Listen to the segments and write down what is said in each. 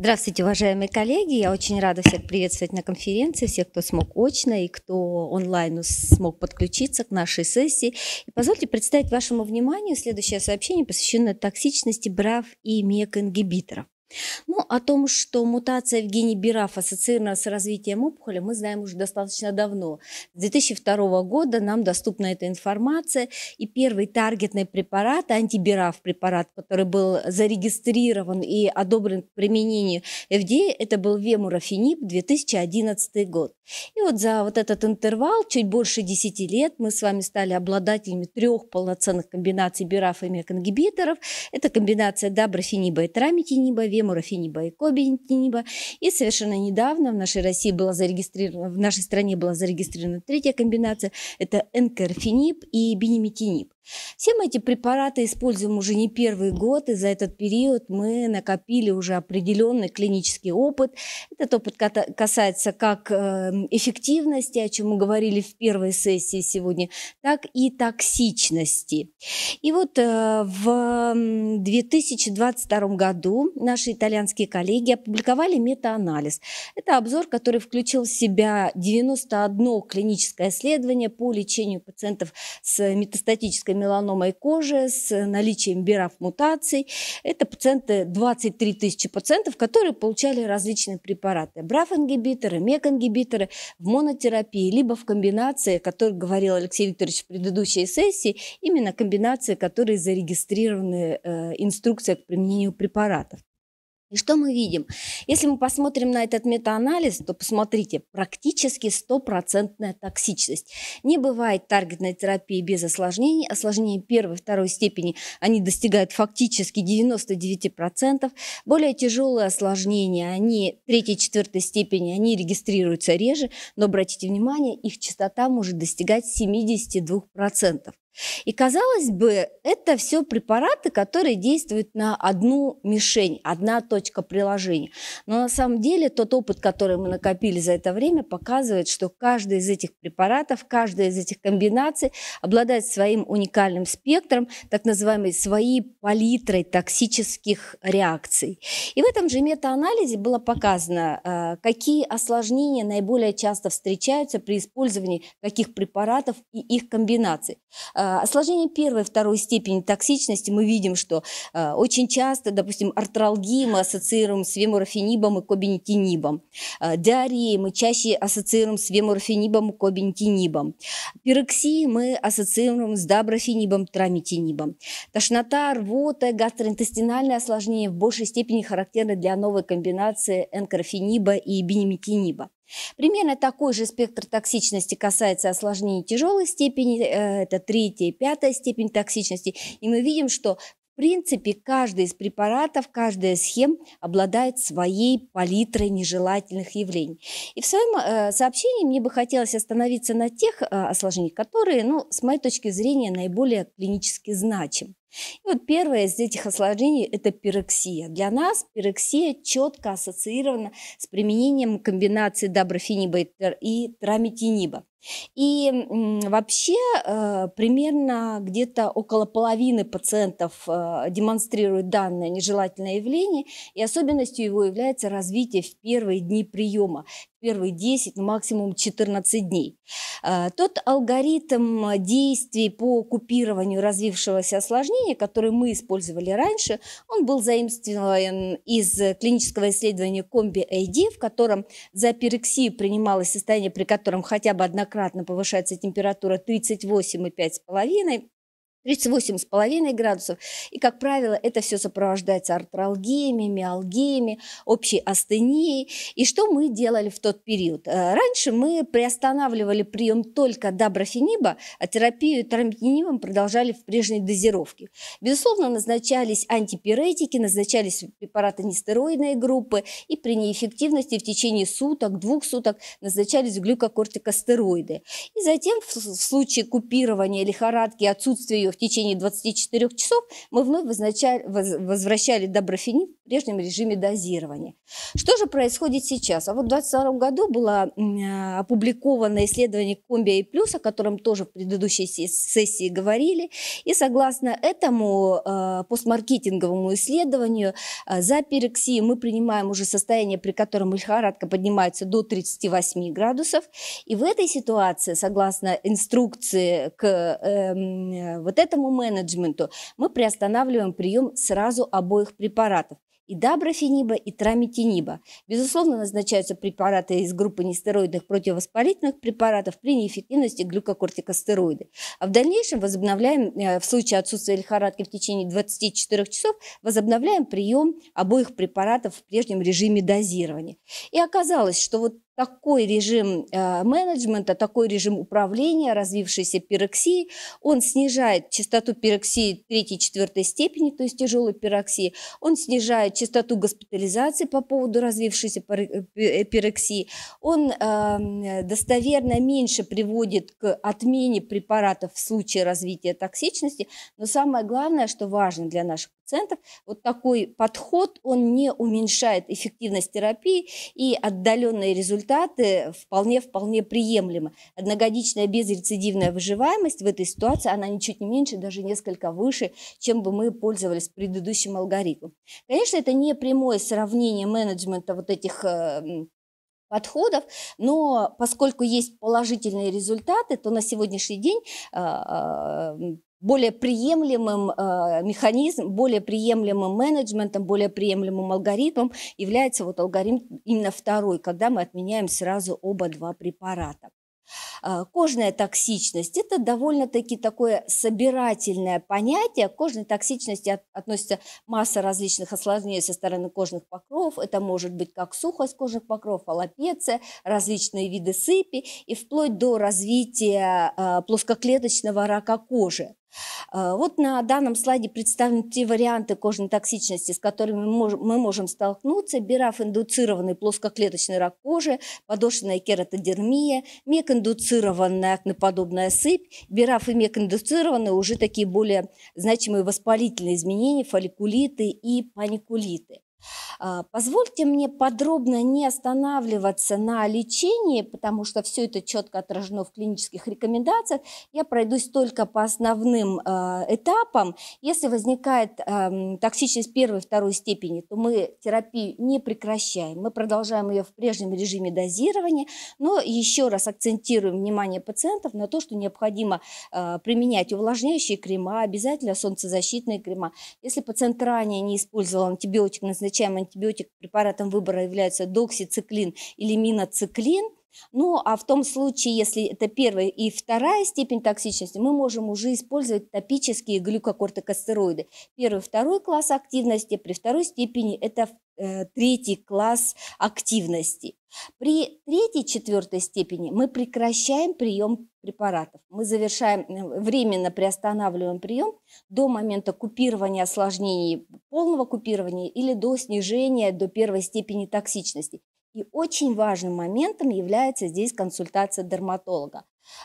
Здравствуйте, уважаемые коллеги. Я очень рада всех приветствовать на конференции, всех, кто смог очно и кто онлайн смог подключиться к нашей сессии. И позвольте представить вашему вниманию следующее сообщение, посвященное токсичности БРАВ и МЕК-ингибиторов. Ну, о том, что мутация в гене Бираф ассоциирована с развитием опухоли, мы знаем уже достаточно давно. С 2002 года нам доступна эта информация, и первый таргетный препарат, антибираф препарат, который был зарегистрирован и одобрен к применению FDA, это был вемурафениб 2011 год. И вот за вот этот интервал, чуть больше 10 лет, мы с вами стали обладателями трех полноценных комбинаций бирафа и мекангибиторов. Это комбинация дабрафениба и трамитиниба, Москве Мурафиниба и Кобинтиниба. И совершенно недавно в нашей России была зарегистрирована, в нашей стране была зарегистрирована третья комбинация. Это Энкерфинип и Биниметинип. Все мы эти препараты используем уже не первый год, и за этот период мы накопили уже определенный клинический опыт. Этот опыт касается как э, эффективности, о чем мы говорили в первой сессии сегодня, так и токсичности. И вот э, в 2022 году наши итальянские коллеги опубликовали метаанализ. Это обзор, который включил в себя 91 клиническое исследование по лечению пациентов с метастатической меланомой кожи с наличием бирав мутаций. Это пациенты, 23 тысячи пациентов, которые получали различные препараты. Браф-ингибиторы, мек-ингибиторы в монотерапии, либо в комбинации, о которой говорил Алексей Викторович в предыдущей сессии, именно комбинации, которые зарегистрированы э, инструкция к применению препаратов. И что мы видим? Если мы посмотрим на этот метаанализ, то посмотрите, практически стопроцентная токсичность. Не бывает таргетной терапии без осложнений. Осложнения первой, второй степени, они достигают фактически 99%. Более тяжелые осложнения, они третьей, четвертой степени, они регистрируются реже, но обратите внимание, их частота может достигать 72%. И казалось бы, это все препараты, которые действуют на одну мишень, одна точка приложения. Но на самом деле тот опыт, который мы накопили за это время, показывает, что каждый из этих препаратов, каждая из этих комбинаций обладает своим уникальным спектром, так называемой своей палитрой токсических реакций. И в этом же метаанализе было показано, э, какие осложнения наиболее часто встречаются при использовании каких препаратов и их комбинаций э, Осложнение а, первой, второй степени токсичности мы видим, что а, очень часто, допустим, артралгии мы ассоциируем с вемурофенибом и кобинетинибом. А, Диареи мы чаще ассоциируем с вемурофенибом и кобинетинибом. Пирексии мы ассоциируем с даброфенибом, трамитинибом. Тошнота, рвота, гастроинтестинальные осложнения в большей степени характерны для новой комбинации энкрофениба и бенеметиниба. Примерно такой же спектр токсичности касается осложнений тяжелой степени, э, это третья и пятая степень токсичности. И мы видим, что в принципе каждый из препаратов, каждая из схем обладает своей палитрой нежелательных явлений. И в своем э, сообщении мне бы хотелось остановиться на тех э, осложнениях, которые, ну, с моей точки зрения, наиболее клинически значимы. И вот первое из этих осложнений – это пирексия. Для нас пирексия четко ассоциирована с применением комбинации даброфениба и траметиниба. И вообще э, примерно где-то около половины пациентов э, демонстрируют данное нежелательное явление, и особенностью его является развитие в первые дни приема, первые 10, ну, максимум 14 дней. Э, тот алгоритм действий по купированию развившегося осложнения, который мы использовали раньше, он был заимствован из клинического исследования комби-AD, в котором за апирексию принималось состояние, при котором хотя бы одна многократно повышается температура 38,5 38,5 градусов. И, как правило, это все сопровождается артралгиями, миалгиями, общей астенией. И что мы делали в тот период? Э, раньше мы приостанавливали прием только даброфениба, а терапию трампинибом продолжали в прежней дозировке. Безусловно, назначались антипиретики, назначались препараты нестероидной группы, и при неэффективности в течение суток, двух суток назначались глюкокортикостероиды. И затем в случае купирования лихорадки отсутствия ее в течение 24 часов, мы вновь возвращали доброфенин в прежнем режиме дозирования. Что же происходит сейчас? А вот в 2022 году было а, опубликовано исследование Комбия и Плюс, о котором тоже в предыдущей сессии говорили, и согласно этому а, постмаркетинговому исследованию а, за пирексию мы принимаем уже состояние, при котором лихорадка поднимается до 38 градусов, и в этой ситуации, согласно инструкции к э, вот вот этому менеджменту мы приостанавливаем прием сразу обоих препаратов и даброфениба, и трамитиниба. Безусловно, назначаются препараты из группы нестероидных противовоспалительных препаратов при неэффективности глюкокортикостероиды. А в дальнейшем возобновляем, э, в случае отсутствия лихорадки в течение 24 часов, возобновляем прием обоих препаратов в прежнем режиме дозирования. И оказалось, что вот такой режим э, менеджмента, такой режим управления, развившейся пироксией, он снижает частоту пироксии третьей-четвертой степени, то есть тяжелой пироксии, он снижает частоту госпитализации по поводу развившейся пироксии, э, э, он эм, достоверно меньше приводит к отмене препаратов в случае развития токсичности, но самое главное, что важно для наших вот такой подход, он не уменьшает эффективность терапии, и отдаленные результаты вполне-вполне приемлемы. Одногодичная безрецидивная выживаемость в этой ситуации, она ничуть не меньше, даже несколько выше, чем бы мы пользовались предыдущим алгоритмом. Конечно, это не прямое сравнение менеджмента вот этих э, подходов, но поскольку есть положительные результаты, то на сегодняшний день э, э, более приемлемым э, механизм, более приемлемым менеджментом, более приемлемым алгоритмом является вот алгоритм именно второй, когда мы отменяем сразу оба два препарата. Э, кожная токсичность – это довольно-таки такое собирательное понятие. К кожной токсичности от, относится масса различных осложнений со стороны кожных покровов. Это может быть как сухость кожных покровов, аллопеция, различные виды сыпи и вплоть до развития э, плоскоклеточного рака кожи. А, вот на данном слайде представлены те варианты кожной токсичности, с которыми мы можем столкнуться. Бираф-индуцированный плоскоклеточный рак кожи, подошвенная кератодермия, мек-индуцированная акноподобная сыпь, бираф и мек уже такие более значимые воспалительные изменения, фолликулиты и паникулиты. А, позвольте мне подробно не останавливаться на лечении, потому что все это четко отражено в клинических рекомендациях. Я пройдусь только по основным а, этапам. Если возникает эм, токсичность первой и второй степени, то мы терапию не прекращаем. Мы продолжаем ее в прежнем режиме дозирования, но еще раз акцентируем внимание пациентов на то, что необходимо а, применять увлажняющие крема, обязательно солнцезащитные крема. Если пациент ранее не использовал антибиотик на назначаемый антибиотик препаратом выбора является доксициклин или миноциклин, ну, а в том случае, если это первая и вторая степень токсичности, мы можем уже использовать топические глюкокортикостероиды. Первый, второй класс активности, при второй степени это э, третий класс активности. При третьей, четвертой степени мы прекращаем прием препаратов. Мы завершаем, э, временно приостанавливаем прием до момента купирования осложнений, полного купирования или до снижения до первой степени токсичности. И очень важным моментом является здесь консультация дерматолога.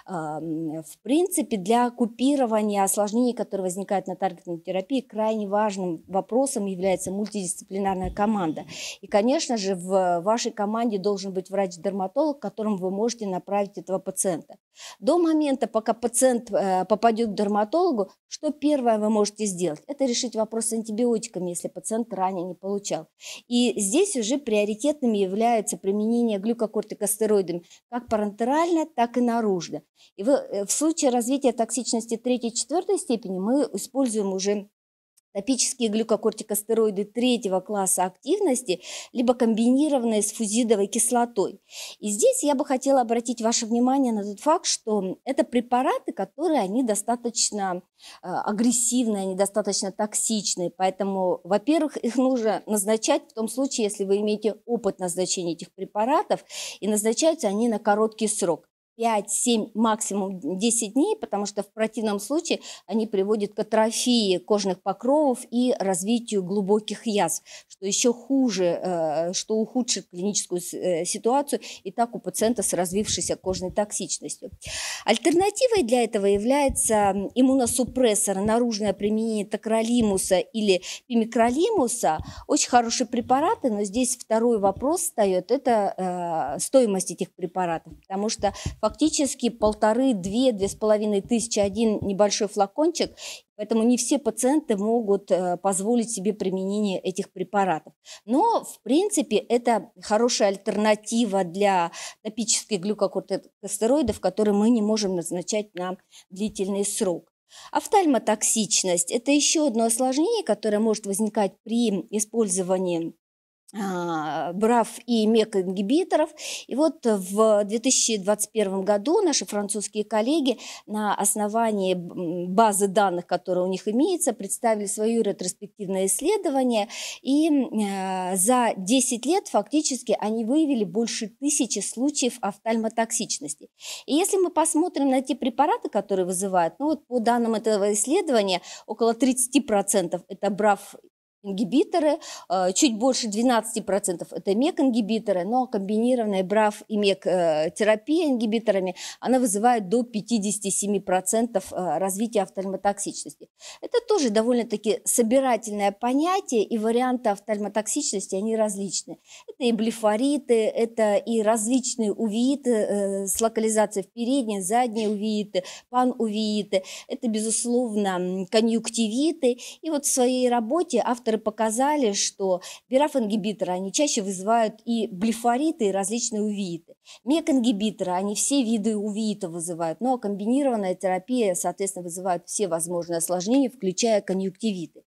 В принципе, для купирования осложнений, которые возникают на таргетной терапии, крайне важным вопросом является мультидисциплинарная команда. И, конечно же, в вашей команде должен быть врач-дерматолог, которому вы можете направить этого пациента. До момента, пока пациент э, попадет к дерматологу, что первое вы можете сделать? Это решить вопрос с антибиотиками, если пациент ранее не получал. И здесь уже приоритетными является применение глюкокортикостероидами как парентерально, так и наружно одежда. И в, э, в случае развития токсичности третьей-четвертой степени мы используем уже топические глюкокортикостероиды третьего класса активности, либо комбинированные с фузидовой кислотой. И здесь я бы хотела обратить ваше внимание на тот факт, что это препараты, которые они достаточно э, агрессивные, они достаточно токсичные. Поэтому, во-первых, их нужно назначать в том случае, если вы имеете опыт назначения этих препаратов, и назначаются они на короткий срок. 5-7, максимум 10 дней, потому что в противном случае они приводят к атрофии кожных покровов и развитию глубоких язв, что еще хуже, э, что ухудшит клиническую э, ситуацию и так у пациента с развившейся кожной токсичностью. Альтернативой для этого является иммуносупрессор, наружное применение токролимуса или пимикролимуса. Очень хорошие препараты, но здесь второй вопрос встает, это э, стоимость этих препаратов, потому что фактически полторы, две, две с половиной тысячи один небольшой флакончик, поэтому не все пациенты могут э, позволить себе применение этих препаратов. Но, в принципе, это хорошая альтернатива для топических глюкокортикостероидов, которые мы не можем назначать на длительный срок. Офтальмотоксичность – это еще одно осложнение, которое может возникать при использовании а, БРАФ и МЕК-ингибиторов. И вот в 2021 году наши французские коллеги на основании базы данных, которая у них имеется, представили свое ретроспективное исследование. И э, за 10 лет фактически они выявили больше тысячи случаев офтальмотоксичности. И если мы посмотрим на те препараты, которые вызывают, ну вот по данным этого исследования, около 30% это БРАФ Ингибиторы, э, чуть больше 12% это МЕК-ингибиторы, но комбинированная брав и МЕК-терапия ингибиторами, она вызывает до 57% э, развития офтальмотоксичности. Это тоже довольно-таки собирательное понятие, и варианты офтальмотоксичности, они различны. Это и блефориты, это и различные увииты э, с локализацией в передние, задние увииты, панувииты, это, безусловно, конъюнктивиты. И вот в своей работе автор Авторы показали, что бираф они чаще вызывают и блефориты, и различные увииты. мек они все виды увиита вызывают, но комбинированная терапия, соответственно, вызывает все возможные осложнения, включая конъюнктивиты.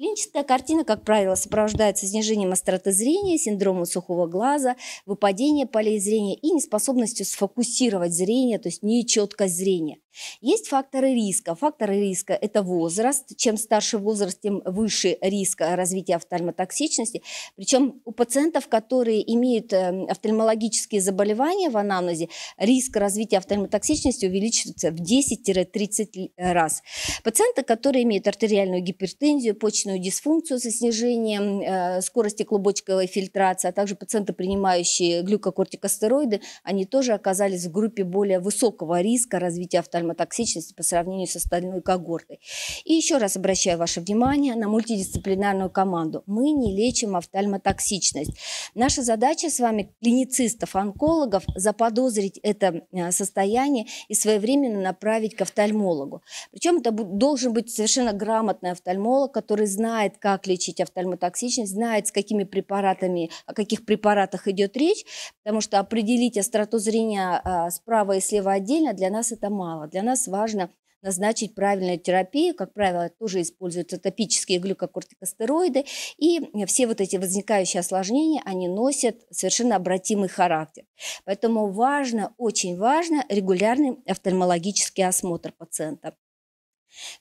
Клиническая картина, как правило, сопровождается снижением остроты зрения, синдромом сухого глаза, выпадением полей зрения и неспособностью сфокусировать зрение, то есть нечеткость зрения. Есть факторы риска. Факторы риска – это возраст. Чем старше возраст, тем выше риск развития офтальмотоксичности. Причем у пациентов, которые имеют эм, офтальмологические заболевания в анамнезе, риск развития офтальмотоксичности увеличивается в 10-30 раз. Пациенты, которые имеют артериальную гипертензию, почечную клеточную дисфункцию со снижением э, скорости клубочковой фильтрации, а также пациенты, принимающие глюкокортикостероиды, они тоже оказались в группе более высокого риска развития офтальмотоксичности по сравнению с остальной когортой. И еще раз обращаю ваше внимание на мультидисциплинарную команду. Мы не лечим офтальмотоксичность. Наша задача с вами, клиницистов, онкологов, заподозрить это э, состояние и своевременно направить к офтальмологу. Причем это должен быть совершенно грамотный офтальмолог, который знает, знает, как лечить офтальмотоксичность, знает, с какими препаратами, о каких препаратах идет речь, потому что определить остроту зрения а, справа и слева отдельно для нас это мало. Для нас важно назначить правильную терапию. Как правило, тоже используются топические глюкокортикостероиды. И все вот эти возникающие осложнения, они носят совершенно обратимый характер. Поэтому важно, очень важно регулярный офтальмологический осмотр пациента.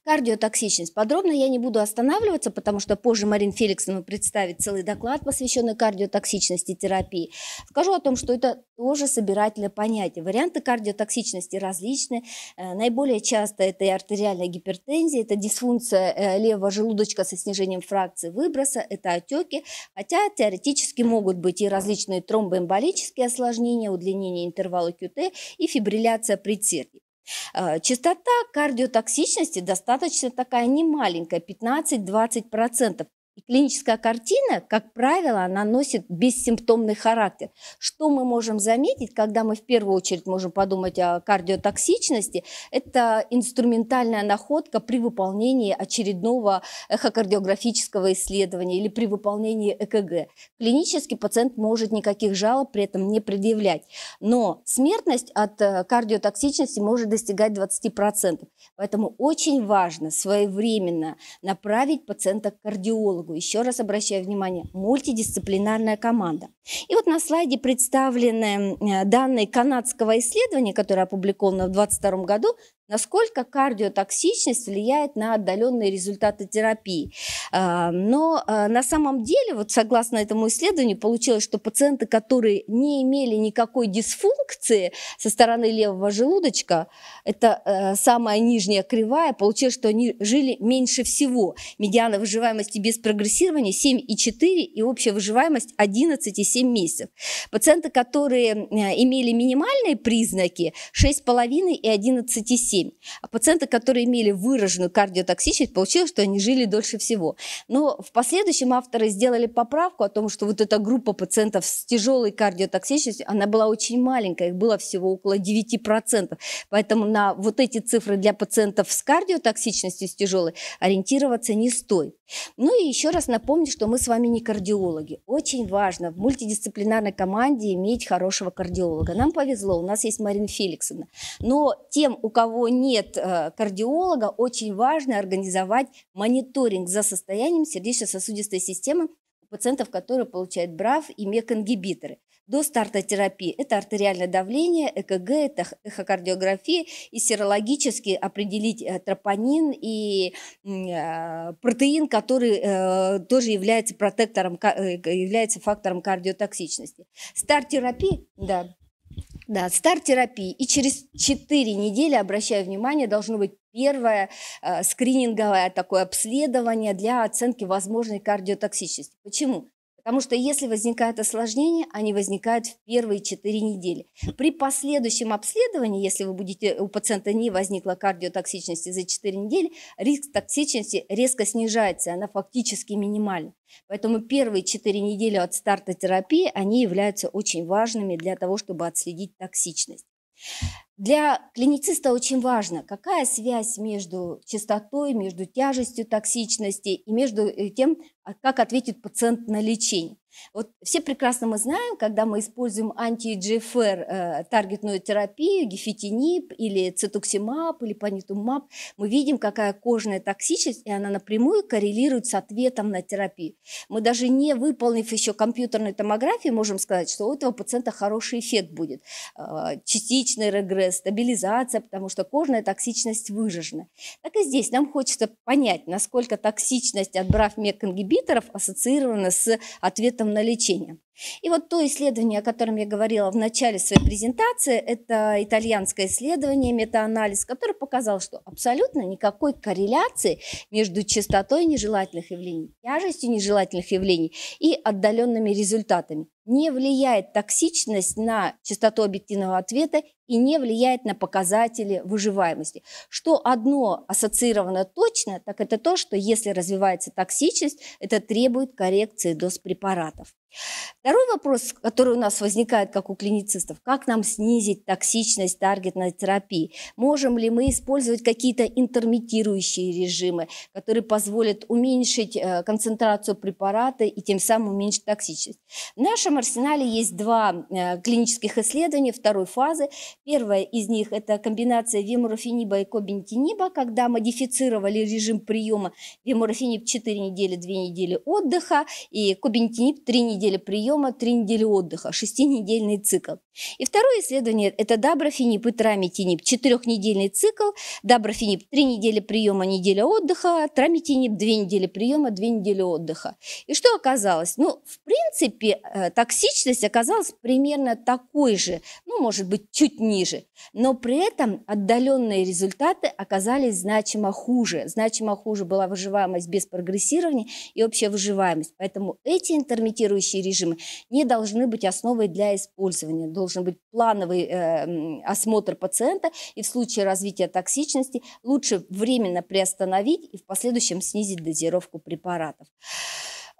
Кардиотоксичность. Подробно я не буду останавливаться, потому что позже Марин Феликсовна представит целый доклад, посвященный кардиотоксичности терапии. Скажу о том, что это тоже собирательное понятие. Варианты кардиотоксичности различны. Э, наиболее часто это и артериальная гипертензия, это дисфункция э, левого желудочка со снижением фракции выброса, это отеки, хотя теоретически могут быть и различные тромбоэмболические осложнения, удлинение интервала QT и фибрилляция предсердий. Э, частота кардиотоксичности достаточно такая немаленькая, 15-20%. И клиническая картина, как правило, она носит бессимптомный характер. Что мы можем заметить, когда мы в первую очередь можем подумать о кардиотоксичности, это инструментальная находка при выполнении очередного эхокардиографического исследования или при выполнении ЭКГ. Клинически пациент может никаких жалоб при этом не предъявлять. Но смертность от э, кардиотоксичности может достигать 20%. Поэтому очень важно своевременно направить пациента к кардиологу, психологу, еще раз обращаю внимание, мультидисциплинарная команда. И вот на слайде представлены э, данные канадского исследования, которое опубликовано в 2022 году насколько кардиотоксичность влияет на отдаленные результаты терапии. А, но а, на самом деле, вот согласно этому исследованию, получилось, что пациенты, которые не имели никакой дисфункции со стороны левого желудочка, это э, самая нижняя кривая, получилось, что они жили меньше всего. Медиана выживаемости без прогрессирования 7,4 и общая выживаемость 11,7 месяцев. Пациенты, которые э, имели минимальные признаки, 6,5 и 11,7. 7. А пациенты, которые имели выраженную кардиотоксичность, получилось, что они жили дольше всего. Но в последующем авторы сделали поправку о том, что вот эта группа пациентов с тяжелой кардиотоксичностью, она была очень маленькая, их было всего около 9%. Поэтому на вот эти цифры для пациентов с кардиотоксичностью, с тяжелой, ориентироваться не стоит. Ну и еще раз напомню, что мы с вами не кардиологи. Очень важно в мультидисциплинарной команде иметь хорошего кардиолога. Нам повезло, у нас есть Марина Феликсовна. Но тем, у кого нет э, кардиолога, очень важно организовать мониторинг за состоянием сердечно-сосудистой системы у пациентов, которые получают БРАВ и МЕК-ингибиторы. До старта терапии это артериальное давление, ЭКГ, это эхокардиография и серологически определить э, тропонин и э, протеин, который тоже является протектором, является фактором кардиотоксичности. Старт терапии, да. Да, старт терапии. И через 4 недели, обращая внимание, должно быть первое э, скрининговое такое обследование для оценки возможной кардиотоксичности. Почему? Потому что если возникает осложнение, они возникают в первые 4 недели. При последующем обследовании, если вы будете, у пациента не возникла кардиотоксичности за 4 недели, риск токсичности резко снижается, она фактически минимальна. Поэтому первые 4 недели от старта терапии, они являются очень важными для того, чтобы отследить токсичность. Для клинициста очень важно, какая связь между частотой, между тяжестью токсичности и между э, тем, а, как ответит пациент на лечение. Вот все прекрасно мы знаем, когда мы используем анти-GFR э, таргетную терапию, гефитинип или цитуксимаб или панитумаб, мы видим, какая кожная токсичность, и она напрямую коррелирует с ответом на терапию. Мы даже не выполнив еще компьютерной томографии, можем сказать, что у этого пациента хороший эффект будет. Э, частичный регресс, стабилизация, потому что кожная токсичность выжжена. Так и здесь нам хочется понять, насколько токсичность от брав мек ингибиторов ассоциирована с ответом там на лечение. И вот то исследование, о котором я говорила в начале своей презентации, это итальянское исследование, метаанализ, который показал, что абсолютно никакой корреляции между частотой нежелательных явлений, тяжестью нежелательных явлений и отдаленными результатами не влияет токсичность на частоту объективного ответа и не влияет на показатели выживаемости. Что одно ассоциировано точно, так это то, что если развивается токсичность, это требует коррекции доз препаратов. Второй вопрос, который у нас возникает как у клиницистов, как нам снизить токсичность таргетной терапии? Можем ли мы использовать какие-то интермитирующие режимы, которые позволят уменьшить э, концентрацию препарата и тем самым уменьшить токсичность? В нашем арсенале есть два э, клинических исследования второй фазы. Первая из них – это комбинация вемурофениба и кобентиниба, когда модифицировали режим приема вемурофениб 4 недели, 2 недели отдыха, и кобентиниб 3 недели приема, 3 недели отдыха, 6-недельный цикл. И второе исследование – это даброфениб и трамитиниб, 4-недельный цикл, даброфениб 3 недели приема, неделя отдыха, трамитиниб 2 недели приема, 2 недели отдыха. И что оказалось? Ну, в принципе, э, токсичность оказалась примерно такой же, ну, может быть, чуть ниже ниже. Но при этом отдаленные результаты оказались значимо хуже. Значимо хуже была выживаемость без прогрессирования и общая выживаемость. Поэтому эти интермитирующие режимы не должны быть основой для использования. Должен быть плановый э, осмотр пациента, и в случае развития токсичности лучше временно приостановить и в последующем снизить дозировку препаратов.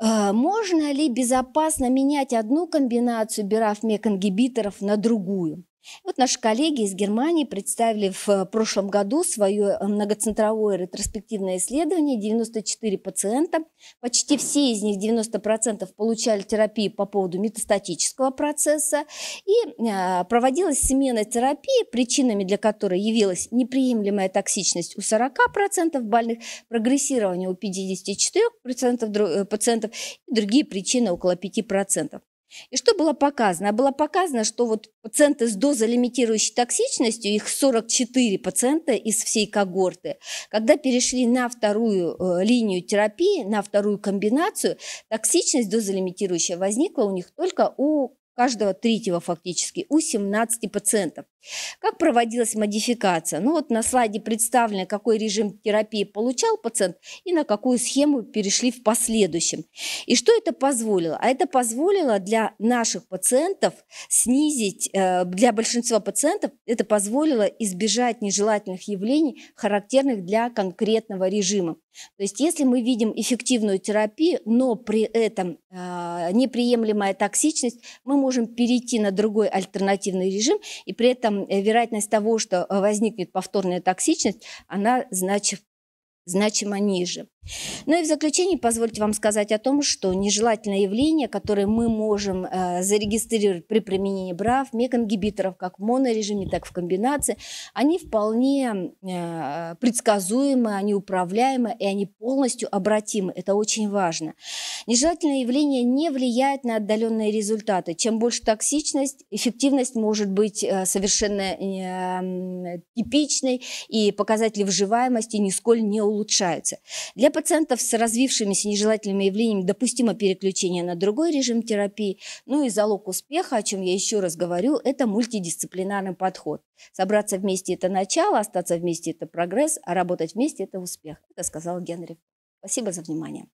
А, можно ли безопасно менять одну комбинацию бирафмек-ингибиторов на другую? Вот наши коллеги из Германии представили в э, прошлом году свое э, многоцентровое ретроспективное исследование. 94 пациента, почти все из них, 90%, получали терапию по поводу метастатического процесса. И э, проводилась смена терапии, причинами для которой явилась неприемлемая токсичность у 40% больных, прогрессирование у 54% пациентов и другие причины около 5%. И что было показано? А было показано, что вот пациенты с дозолимитирующей токсичностью, их 44 пациента из всей когорты, когда перешли на вторую э, линию терапии, на вторую комбинацию, токсичность дозолимитирующая возникла у них только у каждого третьего фактически, у 17 пациентов. Как проводилась модификация? Ну вот на слайде представлено, какой режим терапии получал пациент и на какую схему перешли в последующем. И что это позволило? А это позволило для наших пациентов снизить, э, для большинства пациентов это позволило избежать нежелательных явлений, характерных для конкретного режима. То есть если мы видим эффективную терапию, но при этом э, неприемлемая токсичность, мы можем перейти на другой альтернативный режим и при этом этом э, вероятность того, что э, возникнет повторная токсичность, она значит, значимо ниже. Ну и в заключение позвольте вам сказать о том, что нежелательное явление, которое мы можем э, зарегистрировать при применении БРАВ, мегангибиторов как в монорежиме, так и в комбинации, они вполне э, предсказуемы, они управляемы и они полностью обратимы. Это очень важно. Нежелательное явление не влияет на отдаленные результаты. Чем больше токсичность, эффективность может быть э, совершенно э, типичной, и показатели вживаемости нисколь не улучшаются. Для для пациентов с развившимися нежелательными явлениями допустимо переключение на другой режим терапии. Ну и залог успеха, о чем я еще раз говорю, это мультидисциплинарный подход. Собраться вместе – это начало, остаться вместе – это прогресс, а работать вместе – это успех. Это сказал Генри. Спасибо за внимание.